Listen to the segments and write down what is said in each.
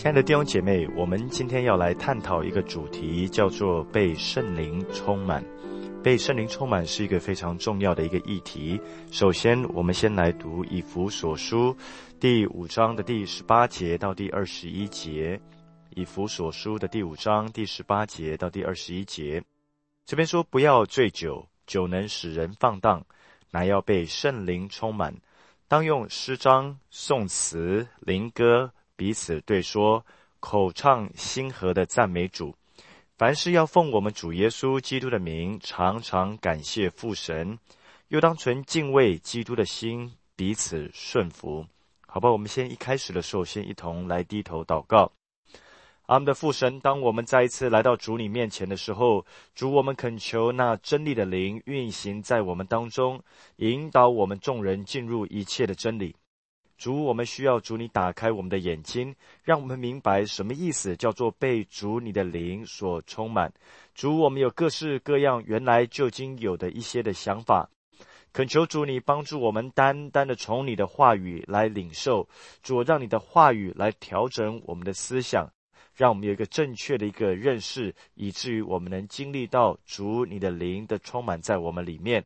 亲爱的弟兄姐妹，我们今天要来探讨一个主题，叫做“被圣灵充满”。被圣灵充满是一个非常重要的一个议题。首先，我们先来读以弗所书第五章的第十八节到第二十一节。以弗所书的第五章第十八节到第二十一节，这边说：“不要醉酒，酒能使人放荡；乃要被圣灵充满。当用诗章、颂词、灵歌。”彼此对说，口唱心和的赞美主，凡事要奉我们主耶稣基督的名，常常感谢父神，又当存敬畏基督的心，彼此顺服。好吧，我们先一开始的时候，先一同来低头祷告。阿们。的父神，当我们再一次来到主你面前的时候，主我们恳求那真理的灵运行在我们当中，引导我们众人进入一切的真理。主，我们需要主你打开我们的眼睛，让我们明白什么意思叫做被主你的灵所充满。主，我们有各式各样原来就已经有的一些的想法，恳求主你帮助我们单单的从你的话语来领受，主让你的话语来调整我们的思想，让我们有一个正确的一个认识，以至于我们能经历到主你的灵的充满在我们里面。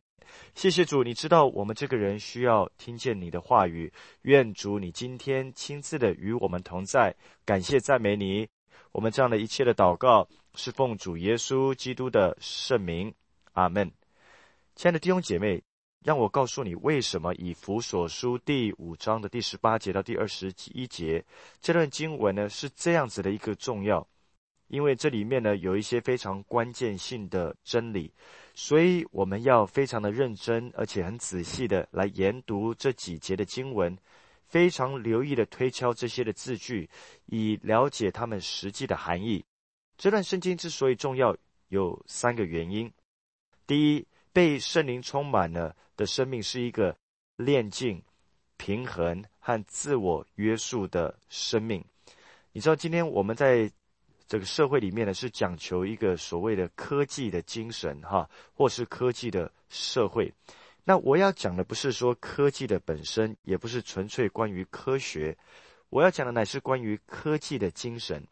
谢谢主，你知道我们这个人需要听见你的话语。愿主你今天亲自的与我们同在。感谢赞美你，我们这样的一切的祷告是奉主耶稣基督的圣名。阿门。亲爱的弟兄姐妹，让我告诉你为什么以弗所书第五章的第十八节到第二十一节这段经文呢是这样子的一个重要，因为这里面呢有一些非常关键性的真理。所以我们要非常的认真，而且很仔细的来研读这几节的经文，非常留意的推敲这些的字句，以了解他们实际的含义。这段圣经之所以重要，有三个原因：第一，被圣灵充满了的生命是一个炼静、平衡和自我约束的生命。你知道，今天我们在这个社会里面呢，是讲求一个所谓的科技的精神，哈，或是科技的社会。那我要讲的不是说科技的本身，也不是纯粹关于科学，我要讲的乃是关于科技的精神。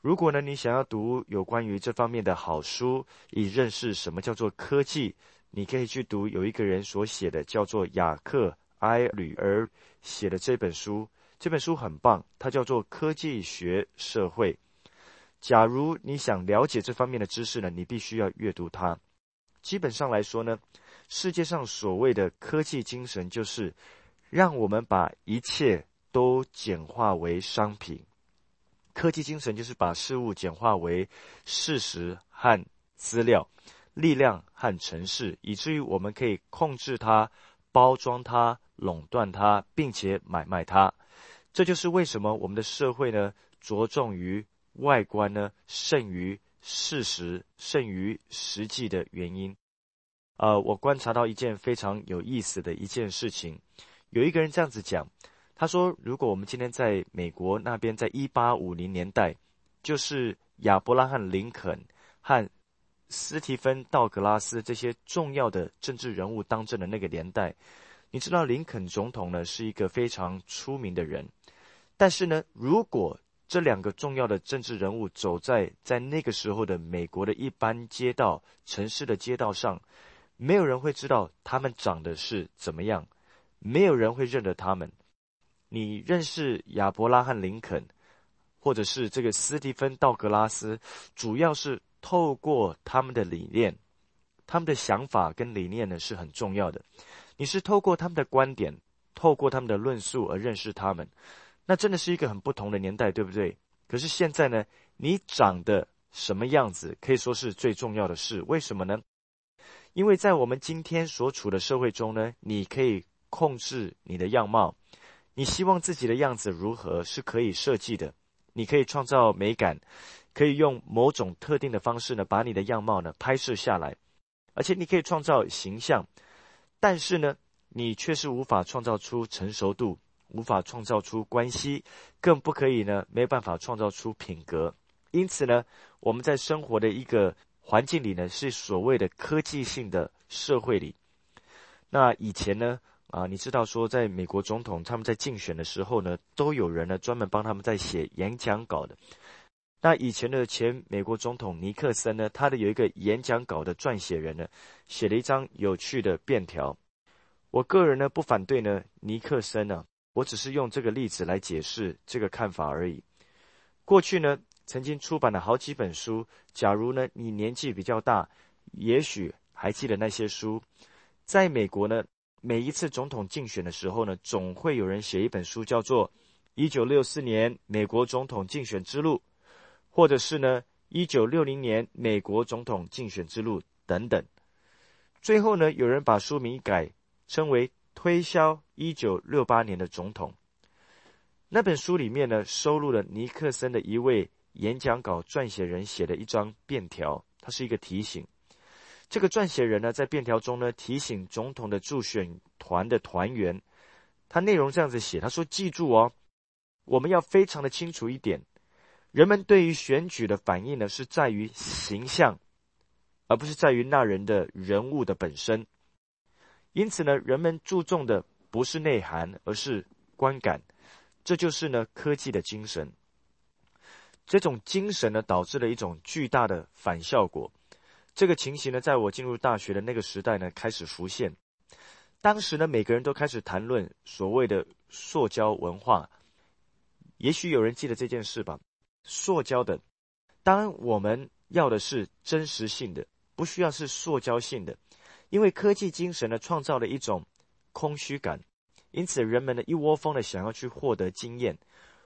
如果呢，你想要读有关于这方面的好书，以认识什么叫做科技，你可以去读有一个人所写的叫做雅克埃吕尔写的这本书。这本书很棒，它叫做《科技学社会》。假如你想了解这方面的知识呢，你必须要阅读它。基本上来说呢，世界上所谓的科技精神就是让我们把一切都简化为商品。科技精神就是把事物简化为事实和资料、力量和城市，以至于我们可以控制它、包装它、垄断它，并且买卖它。这就是为什么我们的社会呢着重于。外观呢胜于事实，胜于实际的原因。呃，我观察到一件非常有意思的一件事情。有一个人这样子讲，他说：“如果我们今天在美国那边，在一八五零年代，就是亚伯拉罕·林肯和斯蒂芬·道格拉斯这些重要的政治人物当政的那个年代，你知道林肯总统呢是一个非常出名的人，但是呢，如果……”这两个重要的政治人物走在在那个时候的美国的一般街道城市的街道上，没有人会知道他们长得是怎么样，没有人会认得他们。你认识亚伯拉罕·林肯，或者是这个斯蒂芬·道格拉斯，主要是透过他们的理念，他们的想法跟理念呢是很重要的。你是透过他们的观点，透过他们的论述而认识他们。那真的是一个很不同的年代，对不对？可是现在呢，你长得什么样子可以说是最重要的事。为什么呢？因为在我们今天所处的社会中呢，你可以控制你的样貌，你希望自己的样子如何是可以设计的。你可以创造美感，可以用某种特定的方式呢，把你的样貌呢拍摄下来，而且你可以创造形象。但是呢，你却是无法创造出成熟度。无法创造出关系，更不可以呢，没办法创造出品格。因此呢，我们在生活的一个环境里呢，是所谓的科技性的社会里。那以前呢，啊，你知道说，在美国总统他们在竞选的时候呢，都有人呢专门帮他们在写演讲稿的。那以前的前美国总统尼克森呢，他的有一个演讲稿的撰写人呢，写了一张有趣的便条。我个人呢不反对呢，尼克森呢。我只是用这个例子来解释这个看法而已。过去呢，曾经出版了好几本书。假如呢，你年纪比较大，也许还记得那些书。在美国呢，每一次总统竞选的时候呢，总会有人写一本书，叫做《一九六四年美国总统竞选之路》，或者是呢，《一九六零年美国总统竞选之路》等等。最后呢，有人把书名改称为。推销一九六八年的总统。那本书里面呢，收录了尼克森的一位演讲稿撰写人写的一张便条，它是一个提醒。这个撰写人呢，在便条中呢，提醒总统的助选团的团员，他内容这样子写：他说，记住哦，我们要非常的清楚一点，人们对于选举的反应呢，是在于形象，而不是在于那人的人物的本身。因此呢，人们注重的不是内涵，而是观感，这就是呢科技的精神。这种精神呢，导致了一种巨大的反效果。这个情形呢，在我进入大学的那个时代呢，开始浮现。当时呢，每个人都开始谈论所谓的“塑胶文化”。也许有人记得这件事吧？塑胶的，当我们要的是真实性的，不需要是塑胶性的。因为科技精神呢，创造了一种空虚感，因此人们呢一窝蜂的想要去获得经验。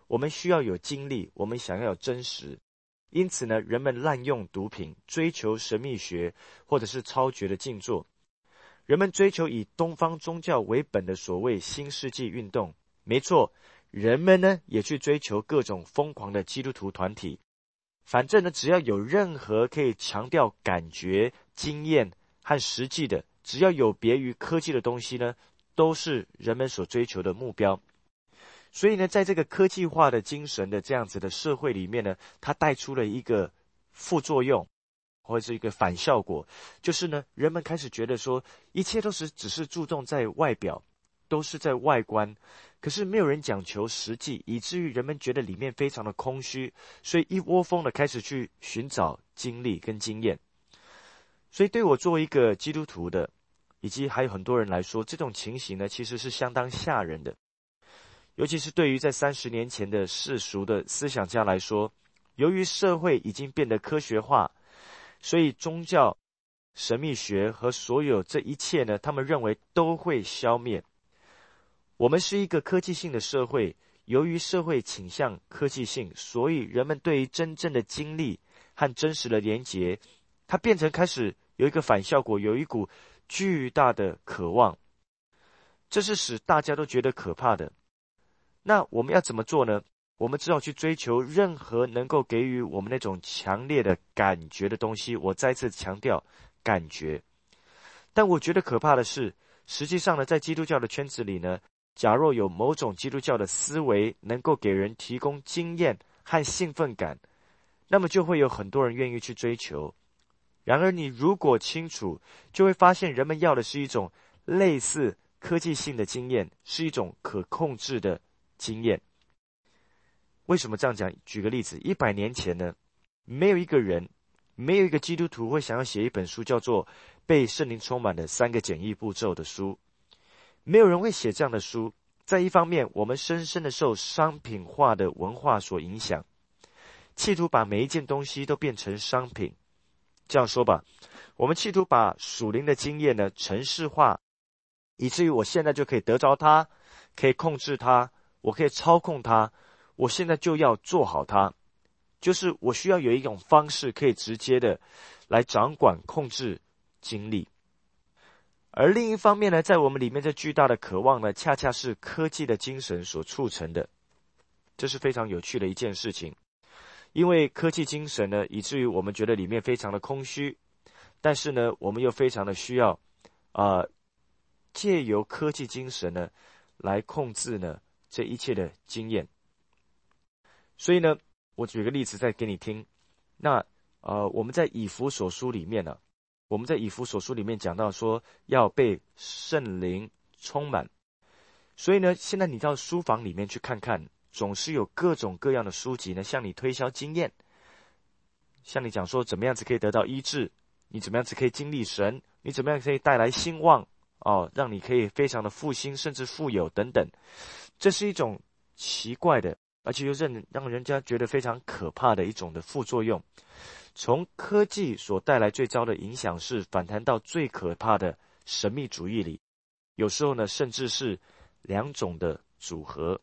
我们需要有经历，我们想要有真实，因此呢，人们滥用毒品，追求神秘学，或者是超绝的静坐。人们追求以东方宗教为本的所谓新世纪运动。没错，人们呢也去追求各种疯狂的基督徒团体。反正呢，只要有任何可以强调感觉经验。和实际的，只要有别于科技的东西呢，都是人们所追求的目标。所以呢，在这个科技化的精神的这样子的社会里面呢，它带出了一个副作用，或是一个反效果，就是呢，人们开始觉得说，一切都是只是注重在外表，都是在外观，可是没有人讲求实际，以至于人们觉得里面非常的空虚，所以一窝蜂的开始去寻找经历跟经验。所以，对我作为一个基督徒的，以及还有很多人来说，这种情形呢，其实是相当吓人的。尤其是对于在三十年前的世俗的思想家来说，由于社会已经变得科学化，所以宗教、神秘学和所有这一切呢，他们认为都会消灭。我们是一个科技性的社会，由于社会倾向科技性，所以人们对于真正的经历和真实的连结，它变成开始。有一个反效果，有一股巨大的渴望，这是使大家都觉得可怕的。那我们要怎么做呢？我们只好去追求任何能够给予我们那种强烈的感觉的东西。我再次强调，感觉。但我觉得可怕的是，实际上呢，在基督教的圈子里呢，假若有某种基督教的思维能够给人提供经验和兴奋感，那么就会有很多人愿意去追求。然而，你如果清楚，就会发现人们要的是一种类似科技性的经验，是一种可控制的经验。为什么这样讲？举个例子，一百年前呢，没有一个人，没有一个基督徒会想要写一本书叫做《被圣灵充满的三个简易步骤》的书，没有人会写这样的书。在一方面，我们深深的受商品化的文化所影响，企图把每一件东西都变成商品。这样说吧，我们企图把属灵的经验呢城市化，以至于我现在就可以得着它，可以控制它，我可以操控它，我现在就要做好它，就是我需要有一种方式可以直接的来掌管控制经历。而另一方面呢，在我们里面这巨大的渴望呢，恰恰是科技的精神所促成的，这是非常有趣的一件事情。因为科技精神呢，以至于我们觉得里面非常的空虚，但是呢，我们又非常的需要，啊，借由科技精神呢，来控制呢这一切的经验。所以呢，我举个例子再给你听。那呃，我们在以弗所书里面呢，我们在以弗所书里面讲到说要被圣灵充满，所以呢，现在你到书房里面去看看。总是有各种各样的书籍呢，向你推销经验，向你讲说怎么样子可以得到医治，你怎么样子可以经历神，你怎么样可以带来兴旺哦，让你可以非常的复兴，甚至富有等等。这是一种奇怪的，而且又让让人家觉得非常可怕的一种的副作用。从科技所带来最糟的影响，是反弹到最可怕的神秘主义里，有时候呢，甚至是两种的组合。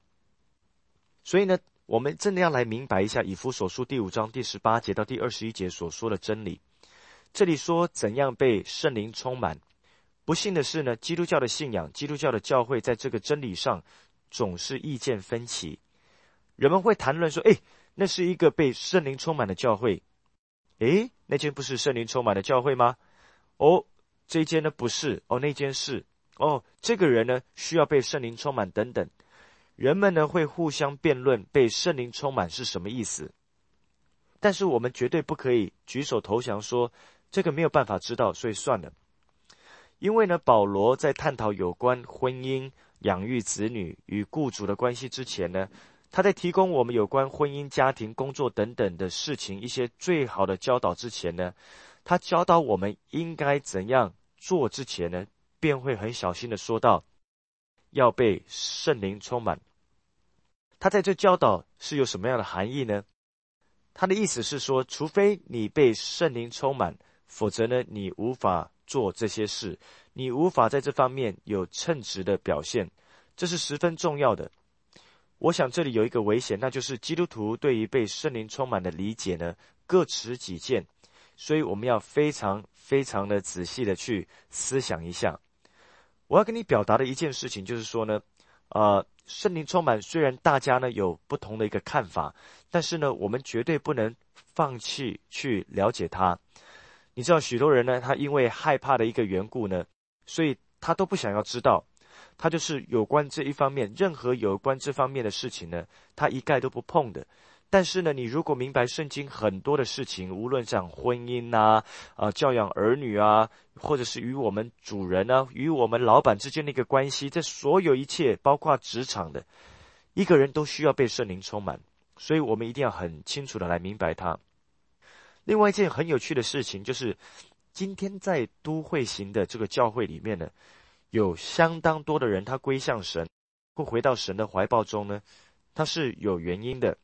所以呢，我们真的要来明白一下以弗所书第五章第十八节到第二十一节所说的真理。这里说怎样被圣灵充满。不幸的是呢，基督教的信仰，基督教的教会在这个真理上总是意见分歧。人们会谈论说：“哎，那是一个被圣灵充满的教会。”“哎，那间不是圣灵充满的教会吗？”“哦，这间呢不是。”“哦，那间是。”“哦，这个人呢需要被圣灵充满。”等等。人们呢会互相辩论被圣灵充满是什么意思，但是我们绝对不可以举手投降说这个没有办法知道，所以算了。因为呢，保罗在探讨有关婚姻、养育子女与雇主的关系之前呢，他在提供我们有关婚姻、家庭、工作等等的事情一些最好的教导之前呢，他教导我们应该怎样做之前呢，便会很小心的说道。要被圣灵充满，他在这教导是有什么样的含义呢？他的意思是说，除非你被圣灵充满，否则呢，你无法做这些事，你无法在这方面有称职的表现，这是十分重要的。我想这里有一个危险，那就是基督徒对于被圣灵充满的理解呢，各持己见，所以我们要非常非常的仔细的去思想一下。我要跟你表达的一件事情，就是说呢，呃，圣灵充满，虽然大家呢有不同的一个看法，但是呢，我们绝对不能放弃去了解它。你知道，许多人呢，他因为害怕的一个缘故呢，所以他都不想要知道，他就是有关这一方面，任何有关这方面的事情呢，他一概都不碰的。但是呢，你如果明白圣经很多的事情，无论像婚姻呐、啊教养儿女啊，或者是与我们主人呢、与我们老板之间的一个关系，在所有一切包括职场的，一个人都需要被圣灵充满，所以我们一定要很清楚的来明白它。另外一件很有趣的事情就是，今天在都会型的这个教会里面呢，有相当多的人他归向神，会回到神的怀抱中呢，他是有原因的。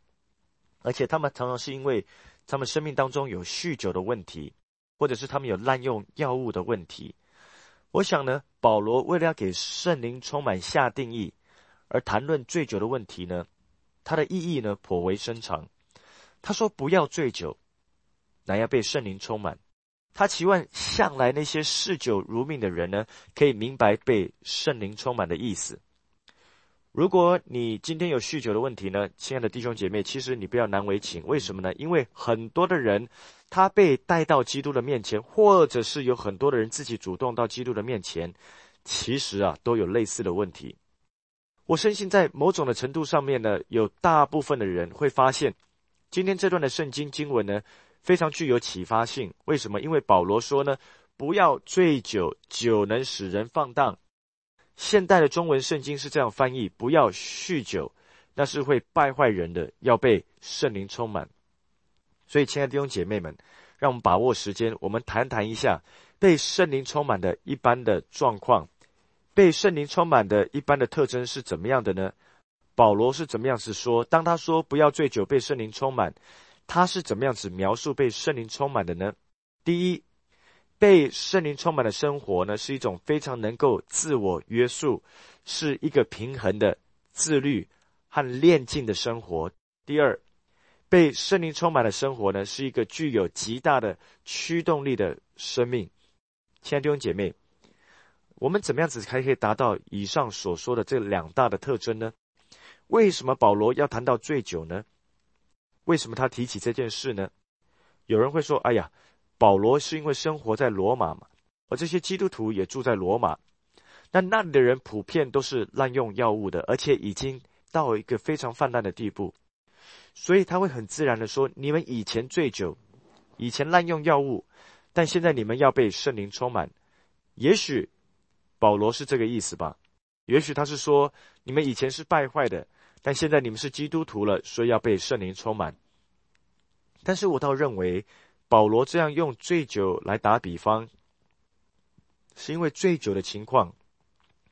而且他们常常是因为他们生命当中有酗酒的问题，或者是他们有滥用药物的问题。我想呢，保罗为了要给圣灵充满下定义，而谈论醉酒的问题呢，它的意义呢颇为深长。他说：“不要醉酒，乃要被圣灵充满。”他期望向来那些嗜酒如命的人呢，可以明白被圣灵充满的意思。如果你今天有酗酒的问题呢，亲爱的弟兄姐妹，其实你不要难为情。为什么呢？因为很多的人他被带到基督的面前，或者是有很多的人自己主动到基督的面前，其实啊都有类似的问题。我深信在某种的程度上面呢，有大部分的人会发现今天这段的圣经经文呢非常具有启发性。为什么？因为保罗说呢，不要醉酒，酒能使人放荡。现代的中文圣经是这样翻译：不要酗酒，那是会败坏人的，要被圣灵充满。所以，亲爱的弟兄姐妹们，让我们把握时间，我们谈谈一下被圣灵充满的一般的状况，被圣灵充满的一般的特征是怎么样的呢？保罗是怎么样子说？当他说不要醉酒，被圣灵充满，他是怎么样子描述被圣灵充满的呢？第一。被圣灵充满的生活呢，是一种非常能够自我约束，是一个平衡的自律和练静的生活。第二，被圣灵充满的生活呢，是一个具有极大的驱动力的生命。亲爱的弟兄姐妹，我们怎么样子才可以达到以上所说的这两大的特征呢？为什么保罗要谈到醉酒呢？为什么他提起这件事呢？有人会说：“哎呀。”保罗是因为生活在罗马嘛，而这些基督徒也住在罗马，那那里的人普遍都是滥用药物的，而且已经到一个非常泛滥的地步，所以他会很自然的说：“你们以前醉酒，以前滥用药物，但现在你们要被圣灵充满。”也许保罗是这个意思吧，也许他是说你们以前是败坏的，但现在你们是基督徒了，所以要被圣灵充满。但是我倒认为。保罗这样用醉酒来打比方，是因为醉酒的情况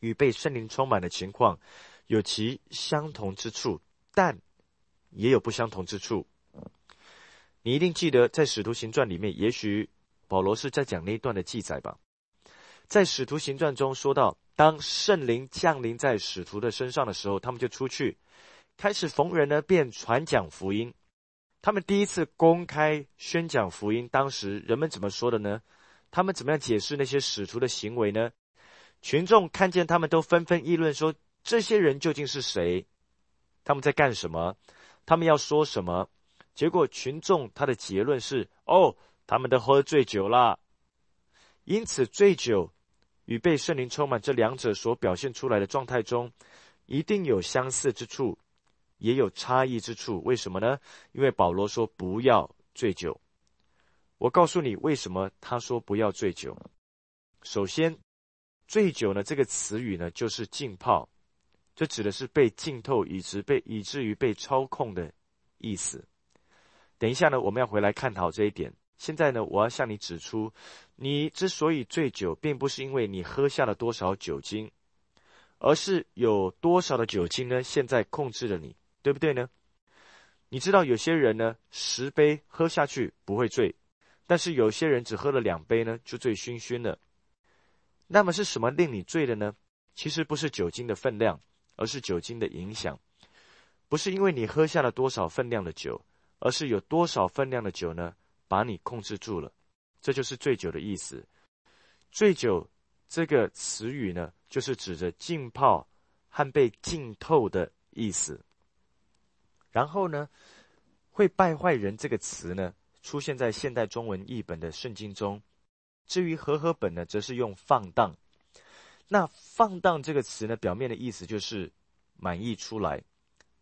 与被圣灵充满的情况有其相同之处，但也有不相同之处。你一定记得在《使徒行传》里面，也许保罗是在讲那段的记载吧？在《使徒行传》中说到，当圣灵降临在使徒的身上的时候，他们就出去，开始逢人呢便传讲福音。他们第一次公开宣讲福音，当时人们怎么说的呢？他们怎么样解释那些使徒的行为呢？群众看见他们都纷纷议论说：“这些人究竟是谁？他们在干什么？他们要说什么？”结果群众他的结论是：“哦，他们都喝醉酒了。”因此，醉酒与被圣灵充满这两者所表现出来的状态中，一定有相似之处。也有差异之处，为什么呢？因为保罗说不要醉酒。我告诉你为什么他说不要醉酒。首先，“醉酒”呢这个词语呢就是浸泡，这指的是被浸透，以至被以至于被操控的意思。等一下呢，我们要回来看讨这一点。现在呢，我要向你指出，你之所以醉酒，并不是因为你喝下了多少酒精，而是有多少的酒精呢，现在控制着你。对不对呢？你知道有些人呢，十杯喝下去不会醉，但是有些人只喝了两杯呢，就醉醺醺的。那么是什么令你醉的呢？其实不是酒精的分量，而是酒精的影响。不是因为你喝下了多少分量的酒，而是有多少分量的酒呢，把你控制住了。这就是醉酒的意思。醉酒这个词语呢，就是指着浸泡和被浸透的意思。然后呢，会败坏人这个词呢，出现在现代中文译本的圣经中。至于和合本呢，则是用放荡。那放荡这个词呢，表面的意思就是满意出来。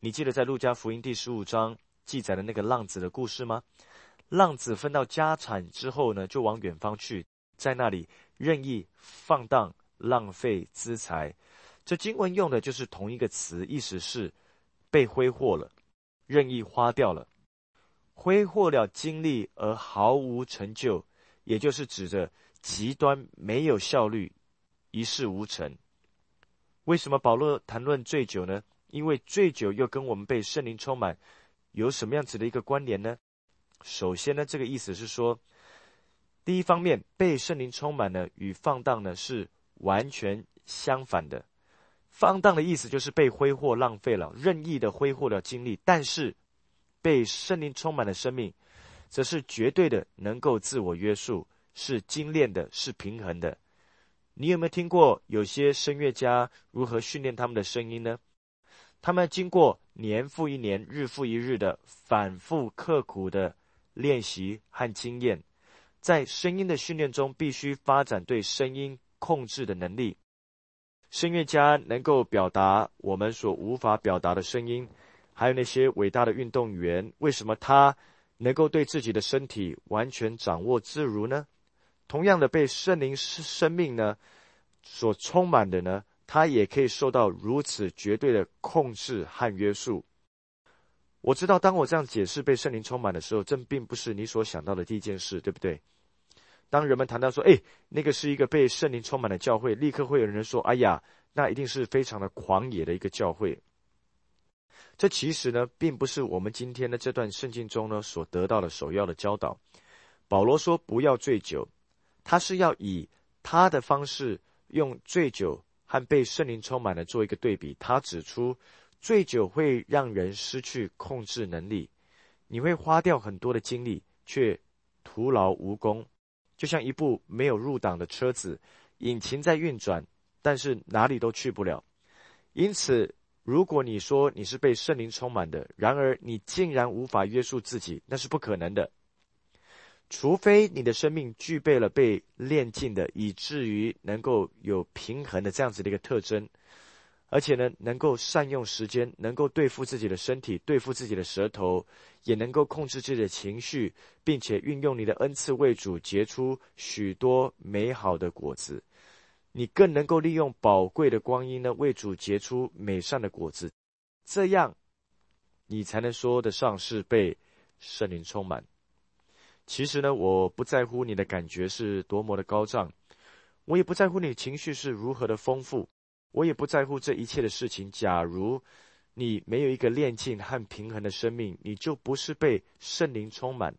你记得在路加福音第十五章记载的那个浪子的故事吗？浪子分到家产之后呢，就往远方去，在那里任意放荡，浪费资财。这经文用的就是同一个词，意思是被挥霍了。任意花掉了，挥霍了精力而毫无成就，也就是指着极端没有效率，一事无成。为什么保罗谈论醉酒呢？因为醉酒又跟我们被圣灵充满有什么样子的一个关联呢？首先呢，这个意思是说，第一方面，被圣灵充满呢，与放荡呢是完全相反的。放荡的意思就是被挥霍浪费了，任意的挥霍了精力。但是，被圣灵充满的生命，则是绝对的能够自我约束，是精炼的，是平衡的。你有没有听过有些声乐家如何训练他们的声音呢？他们经过年复一年、日复一日的反复刻苦的练习和经验，在声音的训练中，必须发展对声音控制的能力。声乐家能够表达我们所无法表达的声音，还有那些伟大的运动员，为什么他能够对自己的身体完全掌握自如呢？同样的，被圣灵生命呢所充满的呢，他也可以受到如此绝对的控制和约束。我知道，当我这样解释被圣灵充满的时候，这并不是你所想到的第一件事，对不对？当人们谈到说：“哎，那个是一个被圣灵充满的教会。”立刻会有人说：“哎呀，那一定是非常的狂野的一个教会。”这其实呢，并不是我们今天的这段圣经中呢所得到的首要的教导。保罗说：“不要醉酒。”他是要以他的方式，用醉酒和被圣灵充满的做一个对比。他指出，醉酒会让人失去控制能力，你会花掉很多的精力，却徒劳无功。就像一部没有入党的车子，引擎在运转，但是哪里都去不了。因此，如果你说你是被圣灵充满的，然而你竟然无法约束自己，那是不可能的。除非你的生命具备了被炼净的，以至于能够有平衡的这样子的一个特征。而且呢，能够善用时间，能够对付自己的身体，对付自己的舌头，也能够控制自己的情绪，并且运用你的恩赐为主结出许多美好的果子。你更能够利用宝贵的光阴呢，为主结出美善的果子。这样，你才能说得上是被圣灵充满。其实呢，我不在乎你的感觉是多么的高涨，我也不在乎你情绪是如何的丰富。我也不在乎这一切的事情。假如你没有一个炼净和平衡的生命，你就不是被圣灵充满。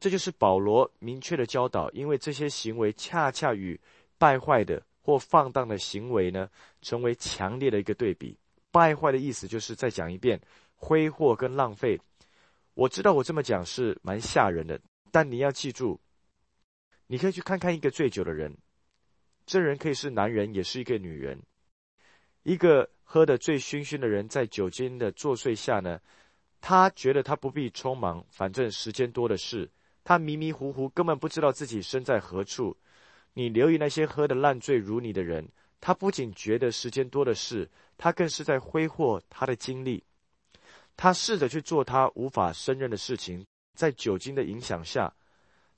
这就是保罗明确的教导，因为这些行为恰恰与败坏的或放荡的行为呢，成为强烈的一个对比。败坏的意思就是再讲一遍，挥霍跟浪费。我知道我这么讲是蛮吓人的，但你要记住，你可以去看看一个醉酒的人，这人可以是男人，也是一个女人。一个喝得醉醺醺的人，在酒精的作祟下呢，他觉得他不必匆忙，反正时间多的是。他迷迷糊糊，根本不知道自己身在何处。你留意那些喝得烂醉如泥的人，他不仅觉得时间多的是，他更是在挥霍他的精力。他试着去做他无法胜任的事情，在酒精的影响下，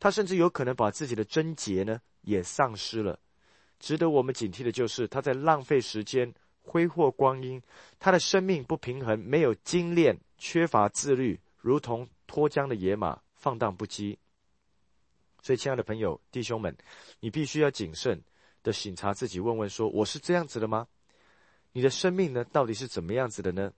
他甚至有可能把自己的贞洁呢也丧失了。值得我们警惕的就是，他在浪费时间。挥霍光阴，他的生命不平衡，没有精炼，缺乏自律，如同脱缰的野马，放荡不羁。所以，亲爱的朋友、弟兄们，你必须要谨慎的省察自己，问问说：我是这样子的吗？你的生命呢，到底是怎么样子的呢？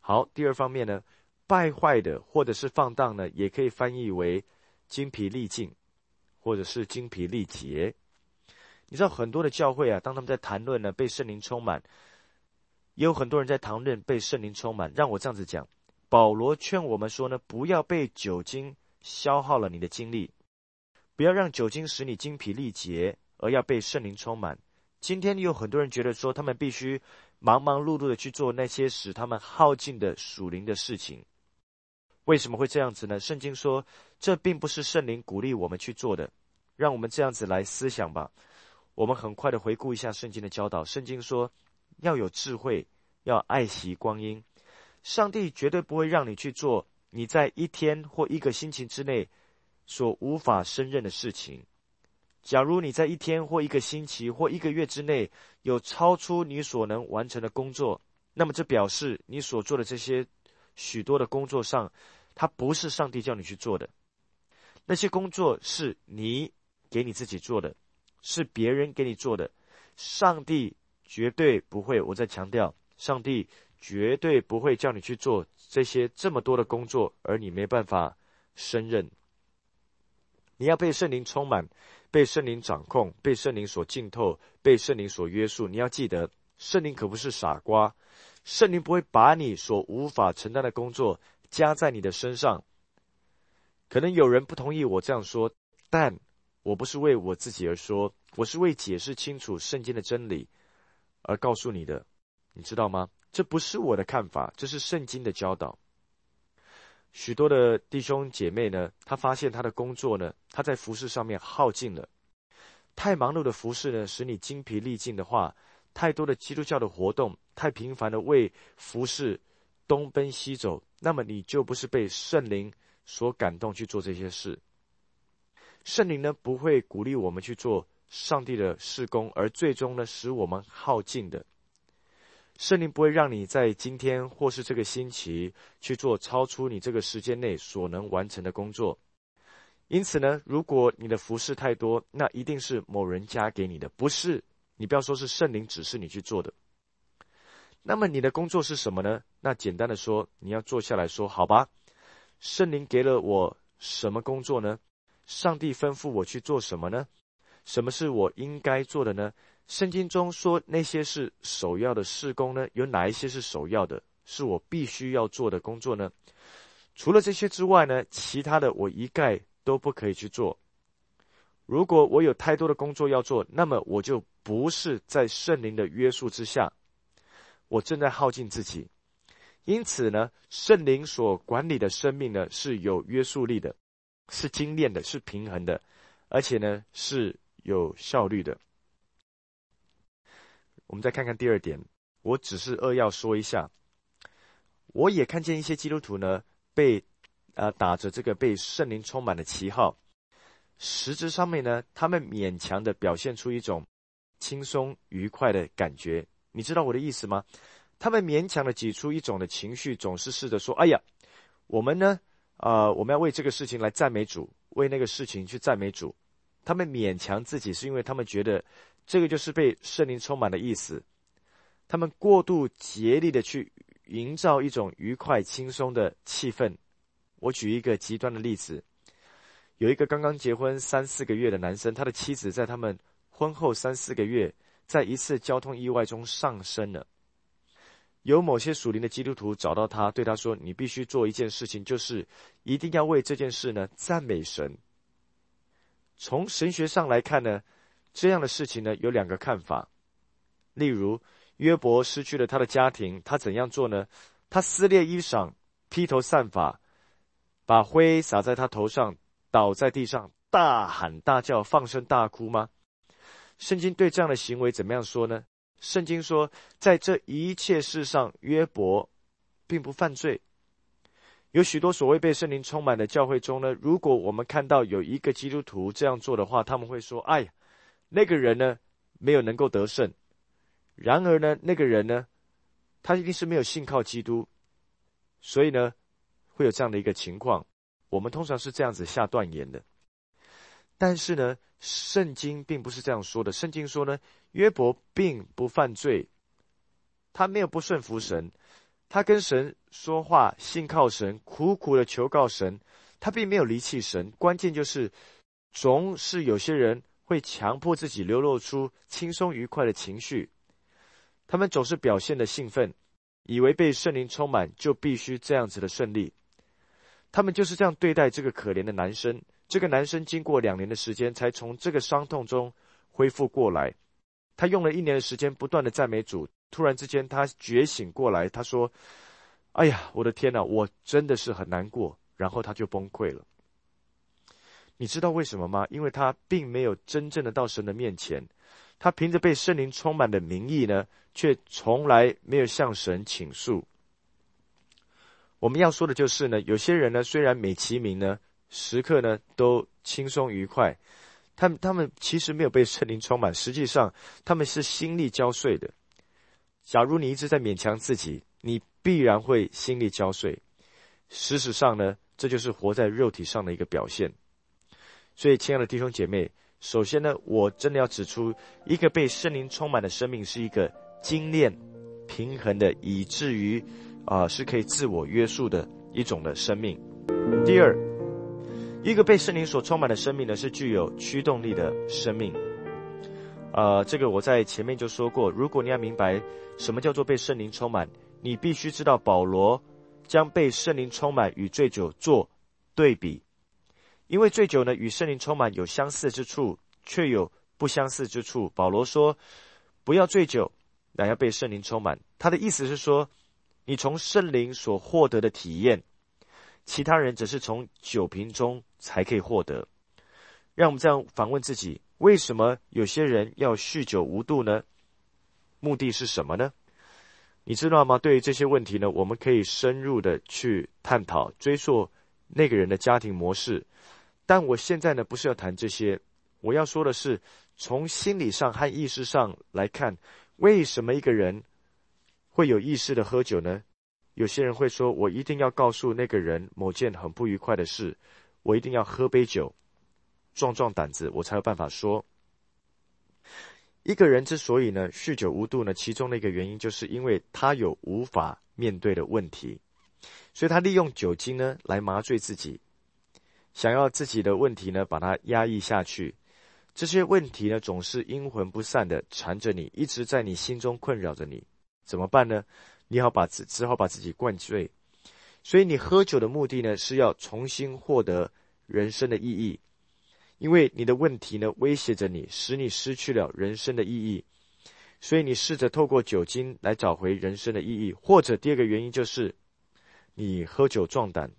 好，第二方面呢，败坏的或者是放荡呢，也可以翻译为精疲力尽，或者是精疲力竭。你知道很多的教会啊，当他们在谈论呢被圣灵充满，也有很多人在谈论被圣灵充满。让我这样子讲，保罗劝我们说呢，不要被酒精消耗了你的精力，不要让酒精使你精疲力竭，而要被圣灵充满。今天，有很多人觉得说，他们必须忙忙碌碌的去做那些使他们耗尽的属灵的事情，为什么会这样子呢？圣经说，这并不是圣灵鼓励我们去做的，让我们这样子来思想吧。我们很快的回顾一下圣经的教导。圣经说，要有智慧，要爱惜光阴。上帝绝对不会让你去做你在一天或一个星期之内所无法胜任的事情。假如你在一天或一个星期或一个月之内有超出你所能完成的工作，那么这表示你所做的这些许多的工作上，它不是上帝叫你去做的。那些工作是你给你自己做的。是别人给你做的，上帝绝对不会。我在强调，上帝绝对不会叫你去做这些这么多的工作，而你没办法胜任。你要被圣灵充满，被圣灵掌控，被圣灵所浸透，被圣灵所约束。你要记得，圣灵可不是傻瓜，圣灵不会把你所无法承担的工作加在你的身上。可能有人不同意我这样说，但。我不是为我自己而说，我是为解释清楚圣经的真理而告诉你的，你知道吗？这不是我的看法，这是圣经的教导。许多的弟兄姐妹呢，他发现他的工作呢，他在服饰上面耗尽了，太忙碌的服饰呢，使你精疲力尽的话，太多的基督教的活动，太频繁的为服饰东奔西走，那么你就不是被圣灵所感动去做这些事。圣灵呢，不会鼓励我们去做上帝的事工，而最终呢，使我们耗尽的。圣灵不会让你在今天或是这个星期去做超出你这个时间内所能完成的工作。因此呢，如果你的服饰太多，那一定是某人加给你的，不是你不要说是圣灵指示你去做的。那么你的工作是什么呢？那简单的说，你要坐下来说，好吧，圣灵给了我什么工作呢？上帝吩咐我去做什么呢？什么是我应该做的呢？圣经中说那些是首要的事工呢？有哪一些是首要的，是我必须要做的工作呢？除了这些之外呢，其他的我一概都不可以去做。如果我有太多的工作要做，那么我就不是在圣灵的约束之下，我正在耗尽自己。因此呢，圣灵所管理的生命呢是有约束力的。是精炼的，是平衡的，而且呢是有效率的。我们再看看第二点，我只是扼要说一下。我也看见一些基督徒呢，被呃打着这个被圣灵充满的旗号，实质上面呢，他们勉强的表现出一种轻松愉快的感觉。你知道我的意思吗？他们勉强的挤出一种的情绪，总是试着说：“哎呀，我们呢？”呃，我们要为这个事情来赞美主，为那个事情去赞美主。他们勉强自己，是因为他们觉得这个就是被圣灵充满的意思。他们过度竭力的去营造一种愉快轻松的气氛。我举一个极端的例子，有一个刚刚结婚三四个月的男生，他的妻子在他们婚后三四个月，在一次交通意外中丧生了。有某些属灵的基督徒找到他，对他说：“你必须做一件事情，就是一定要为这件事呢赞美神。”从神学上来看呢，这样的事情呢有两个看法。例如约伯失去了他的家庭，他怎样做呢？他撕裂衣裳，披头散发，把灰撒在他头上，倒在地上，大喊大叫，放声大哭吗？圣经对这样的行为怎么样说呢？圣经说，在这一切事上，约伯并不犯罪。有许多所谓被圣灵充满的教会中呢，如果我们看到有一个基督徒这样做的话，他们会说：“哎，那个人呢，没有能够得胜。”然而呢，那个人呢，他一定是没有信靠基督，所以呢，会有这样的一个情况。我们通常是这样子下断言的。但是呢，圣经并不是这样说的。圣经说呢，约伯并不犯罪，他没有不顺服神，他跟神说话，信靠神，苦苦的求告神，他并没有离弃神。关键就是，总是有些人会强迫自己流露出轻松愉快的情绪，他们总是表现的兴奋，以为被圣灵充满就必须这样子的顺利，他们就是这样对待这个可怜的男生。这个男生经过两年的时间，才从这个伤痛中恢复过来。他用了一年的时间，不断的赞美主。突然之间，他觉醒过来，他说：“哎呀，我的天哪，我真的是很难过。”然后他就崩溃了。你知道为什么吗？因为他并没有真正的到神的面前，他凭着被圣灵充满的名义呢，却从来没有向神请诉。我们要说的就是呢，有些人呢，虽然美其名呢。时刻呢都轻松愉快，他们他们其实没有被圣灵充满，实际上他们是心力交瘁的。假如你一直在勉强自己，你必然会心力交瘁。事实上呢，这就是活在肉体上的一个表现。所以，亲爱的弟兄姐妹，首先呢，我真的要指出，一个被圣灵充满的生命是一个精炼、平衡的，以至于啊是可以自我约束的一种的生命。第二。一个被圣灵所充满的生命呢，是具有驱动力的生命。呃，这个我在前面就说过。如果你要明白什么叫做被圣灵充满，你必须知道保罗将被圣灵充满与醉酒做对比，因为醉酒呢与圣灵充满有相似之处，却有不相似之处。保罗说：“不要醉酒，乃要被圣灵充满。”他的意思是说，你从圣灵所获得的体验。其他人则是从酒瓶中才可以获得。让我们这样反问自己：为什么有些人要酗酒无度呢？目的是什么呢？你知道吗？对于这些问题呢，我们可以深入的去探讨、追溯那个人的家庭模式。但我现在呢，不是要谈这些。我要说的是，从心理上和意识上来看，为什么一个人会有意识的喝酒呢？有些人会说：“我一定要告诉那个人某件很不愉快的事，我一定要喝杯酒，壮壮胆子，我才有办法说。”一个人之所以呢酗酒无度呢，其中的一个原因就是因为他有无法面对的问题，所以他利用酒精呢来麻醉自己，想要自己的问题呢把它压抑下去。这些问题呢总是阴魂不散的缠着你，一直在你心中困扰着你，怎么办呢？你好，把只只好把自己灌醉，所以你喝酒的目的呢，是要重新获得人生的意义，因为你的问题呢威胁着你，使你失去了人生的意义，所以你试着透过酒精来找回人生的意义，或者第二个原因就是你喝酒壮胆，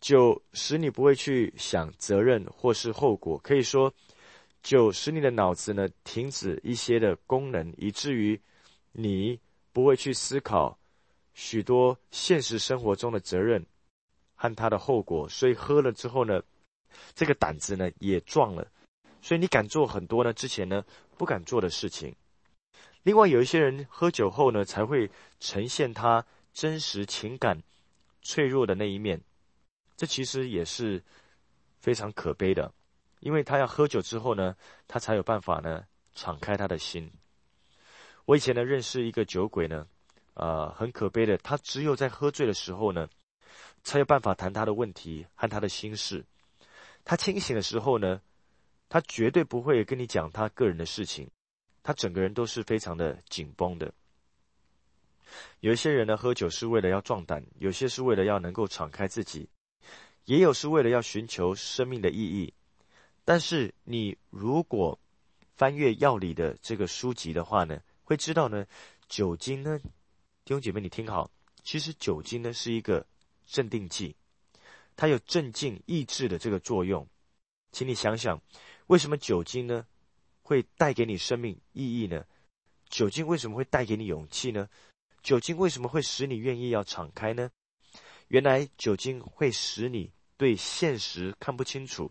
酒使你不会去想责任或是后果，可以说酒使你的脑子呢停止一些的功能，以至于你。不会去思考许多现实生活中的责任和它的后果，所以喝了之后呢，这个胆子呢也壮了，所以你敢做很多呢之前呢不敢做的事情。另外有一些人喝酒后呢，才会呈现他真实情感脆弱的那一面，这其实也是非常可悲的，因为他要喝酒之后呢，他才有办法呢敞开他的心。我以前呢认识一个酒鬼呢，呃，很可悲的，他只有在喝醉的时候呢，才有办法谈他的问题和他的心事。他清醒的时候呢，他绝对不会跟你讲他个人的事情，他整个人都是非常的紧绷的。有一些人呢喝酒是为了要壮胆，有些是为了要能够敞开自己，也有是为了要寻求生命的意义。但是你如果翻阅药理的这个书籍的话呢？会知道呢，酒精呢，弟兄姐妹你听好，其实酒精呢是一个镇定剂，它有镇静抑制的这个作用，请你想想，为什么酒精呢会带给你生命意义呢？酒精为什么会带给你勇气呢？酒精为什么会使你愿意要敞开呢？原来酒精会使你对现实看不清楚，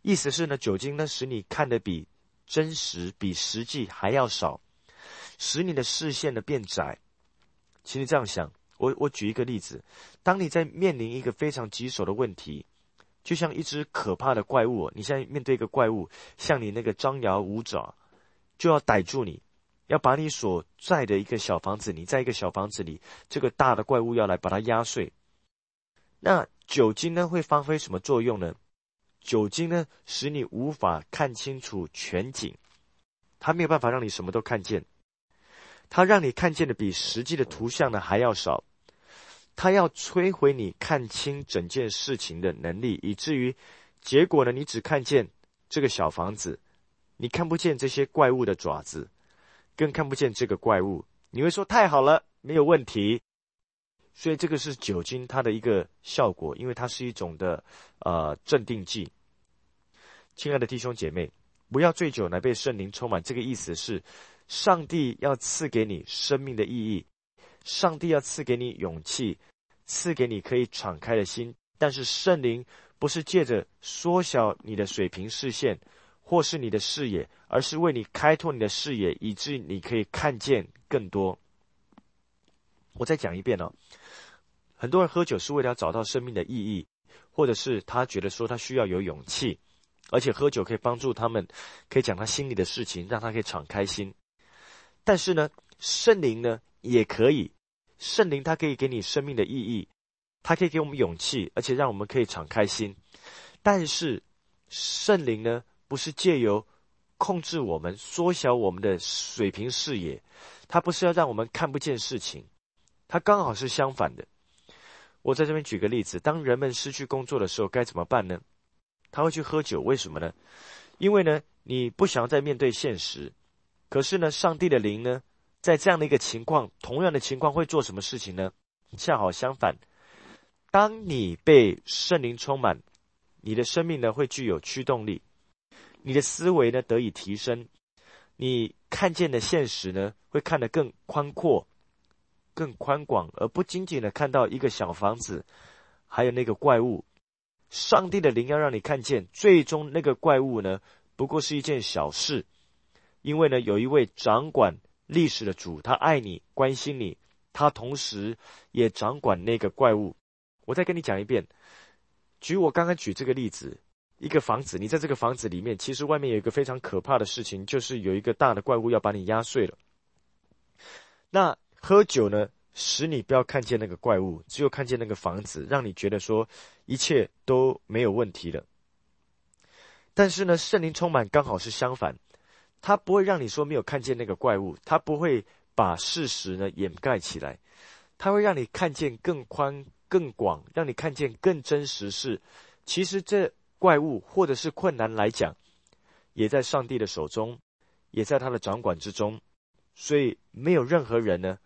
意思是呢，酒精呢使你看得比。真实比实际还要少，使你的视线呢变窄。请你这样想，我我举一个例子：，当你在面临一个非常棘手的问题，就像一只可怕的怪物，你现在面对一个怪物，像你那个张牙舞爪，就要逮住你，要把你所在的一个小房子，你在一个小房子里，这个大的怪物要来把它压碎。那酒精呢，会发挥什么作用呢？酒精呢，使你无法看清楚全景，它没有办法让你什么都看见，它让你看见的比实际的图像呢还要少，它要摧毁你看清整件事情的能力，以至于结果呢，你只看见这个小房子，你看不见这些怪物的爪子，更看不见这个怪物。你会说太好了，没有问题。所以这个是酒精它的一个效果，因为它是一种的呃镇定剂。亲爱的弟兄姐妹，不要醉酒来被圣灵充满。这个意思是，上帝要赐给你生命的意义，上帝要赐给你勇气，赐给你可以敞开的心。但是圣灵不是借着缩小你的水平视线或是你的视野，而是为你开拓你的视野，以致你可以看见更多。我再讲一遍哦。很多人喝酒是为了找到生命的意义，或者是他觉得说他需要有勇气，而且喝酒可以帮助他们，可以讲他心里的事情，让他可以敞开心。但是呢，圣灵呢也可以，圣灵它可以给你生命的意义，它可以给我们勇气，而且让我们可以敞开心。但是圣灵呢不是借由控制我们、缩小我们的水平视野，它不是要让我们看不见事情，它刚好是相反的。我在这边举个例子，当人们失去工作的时候该怎么办呢？他会去喝酒，为什么呢？因为呢，你不想要再面对现实。可是呢，上帝的灵呢，在这样的一个情况，同样的情况会做什么事情呢？恰好相反，当你被圣灵充满，你的生命呢会具有驱动力，你的思维呢得以提升，你看见的现实呢会看得更宽阔。更宽广，而不仅仅的看到一个小房子，还有那个怪物。上帝的灵要让你看见，最终那个怪物呢，不过是一件小事。因为呢，有一位掌管历史的主，他爱你，关心你，他同时也掌管那个怪物。我再跟你讲一遍，举我刚刚举这个例子，一个房子，你在这个房子里面，其实外面有一个非常可怕的事情，就是有一个大的怪物要把你压碎了。那。喝酒呢，使你不要看见那个怪物，只有看见那个房子，让你觉得说一切都没有问题了。但是呢，圣灵充满刚好是相反，他不会让你说没有看见那个怪物，他不会把事实呢掩盖起来，他会让你看见更宽更广，让你看见更真实。是，其实这怪物或者是困难来讲，也在上帝的手中，也在他的掌管之中，所以没有任何人呢。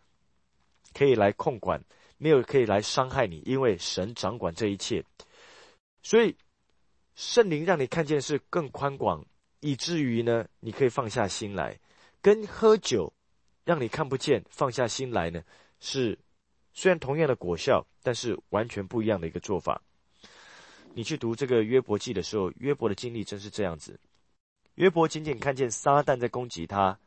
可以来控管，没有可以来伤害你，因为神掌管这一切。所以圣灵让你看见是更宽广，以至于呢，你可以放下心来。跟喝酒让你看不见放下心来呢，是虽然同样的果效，但是完全不一样的一个做法。你去读这个约伯记的时候，约伯的经历真是这样子。约伯仅仅看见撒旦在攻击他，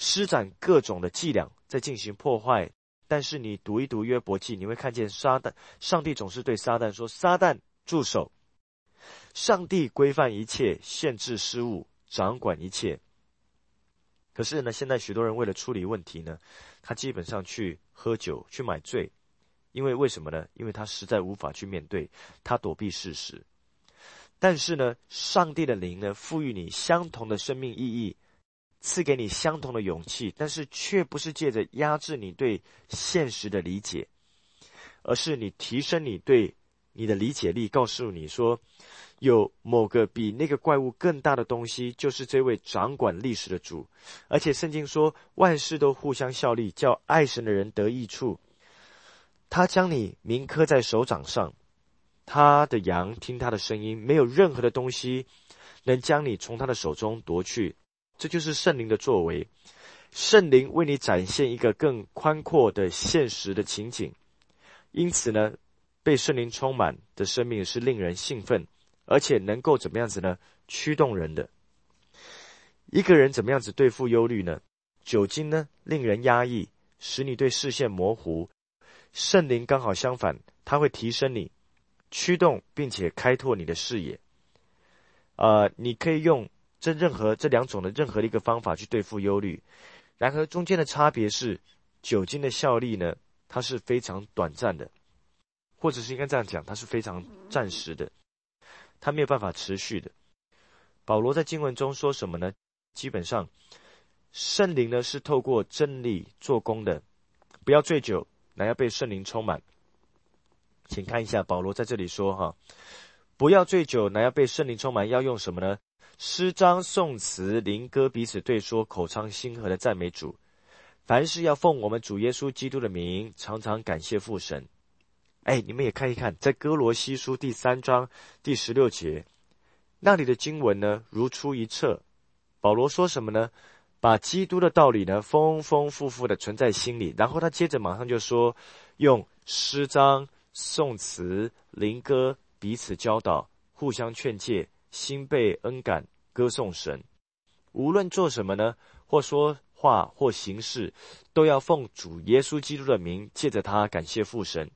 施展各种的伎俩，在进行破坏。但是你读一读约伯记，你会看见撒旦，上帝总是对撒旦说：“撒旦住手！上帝规范一切，限制事物，掌管一切。”可是呢，现在许多人为了处理问题呢，他基本上去喝酒，去买醉，因为为什么呢？因为他实在无法去面对，他躲避事实。但是呢，上帝的灵呢，赋予你相同的生命意义。赐给你相同的勇气，但是却不是借着压制你对现实的理解，而是你提升你对你的理解力，告诉你说，有某个比那个怪物更大的东西，就是这位掌管历史的主。而且圣经说，万事都互相效力，叫爱神的人得益处。他将你铭刻在手掌上，他的羊听他的声音，没有任何的东西能将你从他的手中夺去。这就是圣灵的作为，圣灵为你展现一个更宽阔的现实的情景，因此呢，被圣灵充满的生命是令人兴奋，而且能够怎么样子呢？驱动人的一个人怎么样子对付忧虑呢？酒精呢，令人压抑，使你对视线模糊。圣灵刚好相反，它会提升你，驱动并且开拓你的视野。呃，你可以用。这任何这两种的任何的一个方法去对付忧虑，然而中间的差别是，酒精的效力呢，它是非常短暂的，或者是应该这样讲，它是非常暂时的，它没有办法持续的。保罗在经文中说什么呢？基本上，圣灵呢是透过真理做工的，不要醉酒，乃要被圣灵充满。请看一下保罗在这里说哈，不要醉酒，乃要被圣灵充满，要用什么呢？诗章、颂词、灵歌，彼此对说，口唱心和的赞美主。凡事要奉我们主耶稣基督的名，常常感谢父神。哎，你们也看一看，在哥罗西书第三章第十六节，那里的经文呢，如出一辙。保罗说什么呢？把基督的道理呢，丰丰富富的存，在心里。然后他接着马上就说，用诗章、颂词、灵歌，彼此教导，互相劝诫，心被恩感，歌颂神。无论做什么呢，或说话，或行事，都要奉主耶稣基督的名，借着他感谢父神。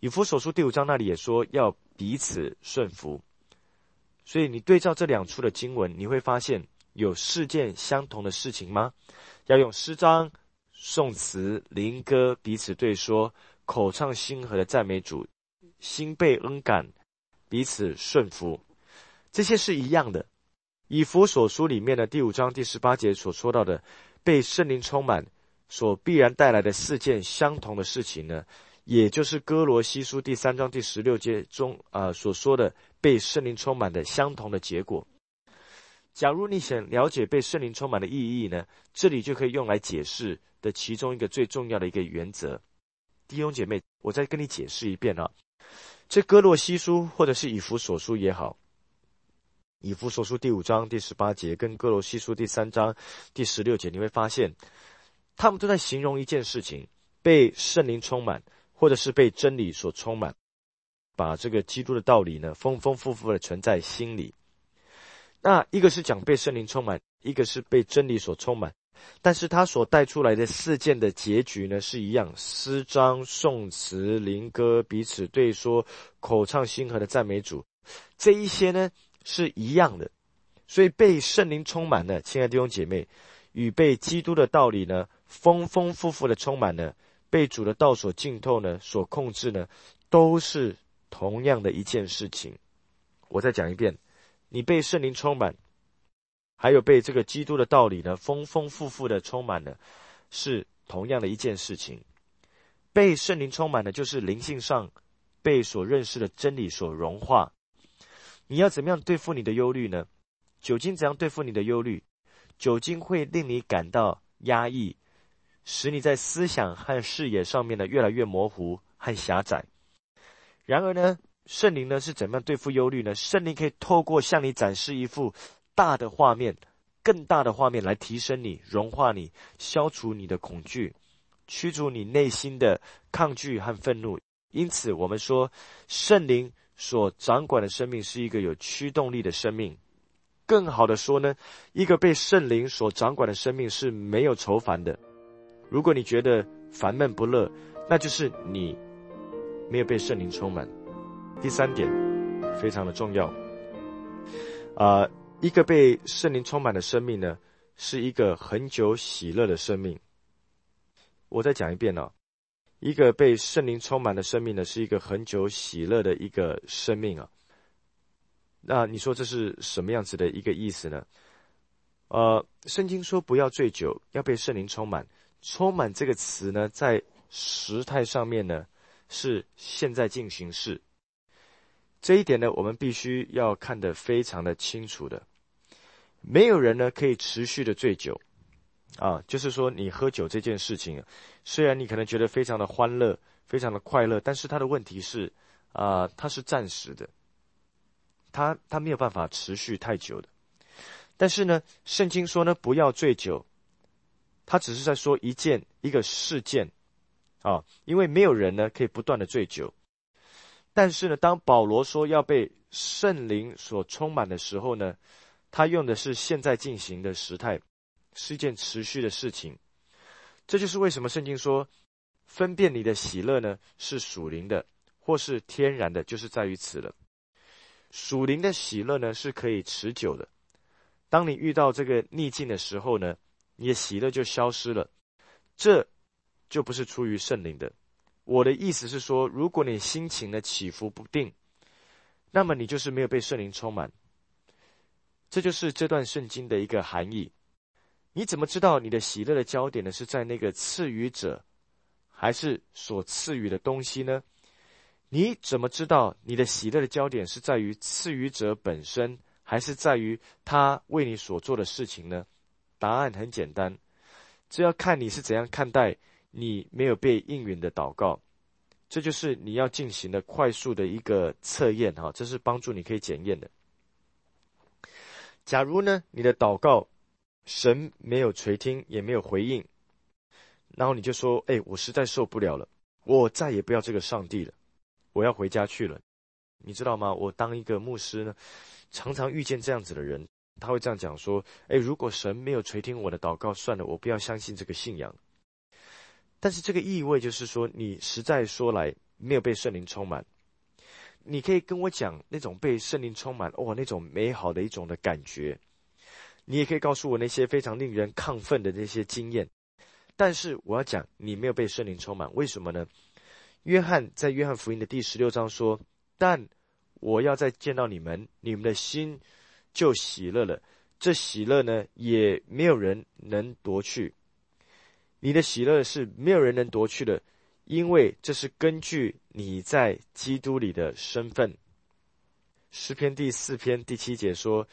以弗所书第五章那里也说，要彼此顺服。所以你对照这两处的经文，你会发现有事件相同的事情吗？要用诗章、颂词、灵歌彼此对说，口唱心和的赞美主，心被恩感，彼此顺服。这些是一样的，《以弗所书》里面的第五章第十八节所说到的被圣灵充满所必然带来的四件相同的事情呢，也就是《哥罗西书》第三章第十六节中啊所说的被圣灵充满的相同的结果。假如你想了解被圣灵充满的意义呢，这里就可以用来解释的其中一个最重要的一个原则。弟兄姐妹，我再跟你解释一遍啊，这《哥罗西书》或者是《以弗所书》也好。以弗所书第五章第十八节跟哥罗西书第三章第十六节，你会发现，他们都在形容一件事情：被圣灵充满，或者是被真理所充满，把这个基督的道理呢，丰丰富富的存在心里。那一个是讲被圣灵充满，一个是被真理所充满，但是他所带出来的事件的结局呢，是一样：诗章、颂词、灵歌，彼此对说、口唱心和的赞美主，这一些呢。是一样的，所以被圣灵充满的，亲爱的弟兄姐妹，与被基督的道理呢丰丰富富的充满了，被主的道所浸透呢，所控制呢，都是同样的一件事情。我再讲一遍，你被圣灵充满，还有被这个基督的道理呢丰丰富富的充满了，是同样的一件事情。被圣灵充满的，就是灵性上被所认识的真理所融化。你要怎么样对付你的忧虑呢？酒精怎样对付你的忧虑？酒精会令你感到压抑，使你在思想和视野上面呢越来越模糊和狭窄。然而呢，圣灵呢是怎么样对付忧虑呢？圣灵可以透过向你展示一幅大的画面、更大的画面来提升你、融化你、消除你的恐惧、驱逐你内心的抗拒和愤怒。因此，我们说圣灵。所掌管的生命是一个有驱动力的生命。更好的说呢，一个被圣灵所掌管的生命是没有愁烦的。如果你觉得烦闷不乐，那就是你没有被圣灵充满。第三点，非常的重要。啊，一个被圣灵充满的生命呢，是一个恒久喜乐的生命。我再讲一遍呢。一个被圣灵充满的生命呢，是一个恒久喜乐的一个生命啊。那你说这是什么样子的一个意思呢？呃，圣经说不要醉酒，要被圣灵充满。充满这个词呢，在时态上面呢是现在进行式。这一点呢，我们必须要看得非常的清楚的。没有人呢可以持续的醉酒。啊，就是说你喝酒这件事情，虽然你可能觉得非常的欢乐、非常的快乐，但是他的问题是，啊，他是暂时的，他他没有办法持续太久的。但是呢，圣经说呢，不要醉酒，他只是在说一件一个事件，啊，因为没有人呢可以不断的醉酒。但是呢，当保罗说要被圣灵所充满的时候呢，他用的是现在进行的时态。是一件持续的事情，这就是为什么圣经说分辨你的喜乐呢，是属灵的或是天然的，就是在于此了。属灵的喜乐呢，是可以持久的。当你遇到这个逆境的时候呢，你的喜乐就消失了，这就不是出于圣灵的。我的意思是说，如果你心情呢起伏不定，那么你就是没有被圣灵充满。这就是这段圣经的一个含义。你怎么知道你的喜乐的焦点呢？是在那个赐予者，还是所赐予的东西呢？你怎么知道你的喜乐的焦点是在于赐予者本身，还是在于他为你所做的事情呢？答案很简单，这要看你是怎样看待你没有被应允的祷告。这就是你要进行的快速的一个测验哈，这是帮助你可以检验的。假如呢，你的祷告。神没有垂听，也没有回应，然后你就说：“哎，我实在受不了了，我再也不要这个上帝了，我要回家去了。”你知道吗？我当一个牧师呢，常常遇见这样子的人，他会这样讲说：“哎，如果神没有垂听我的祷告，算了，我不要相信这个信仰。”但是这个意味就是说，你实在说来没有被圣灵充满，你可以跟我讲那种被圣灵充满哦那种美好的一种的感觉。你也可以告诉我那些非常令人亢奋的那些经验，但是我要讲，你没有被圣灵充满，为什么呢？约翰在约翰福音的第十六章说：“但我要再见到你们，你们的心就喜乐了。这喜乐呢，也没有人能夺去。你的喜乐是没有人能夺去的，因为这是根据你在基督里的身份。”诗篇第四篇第七节说。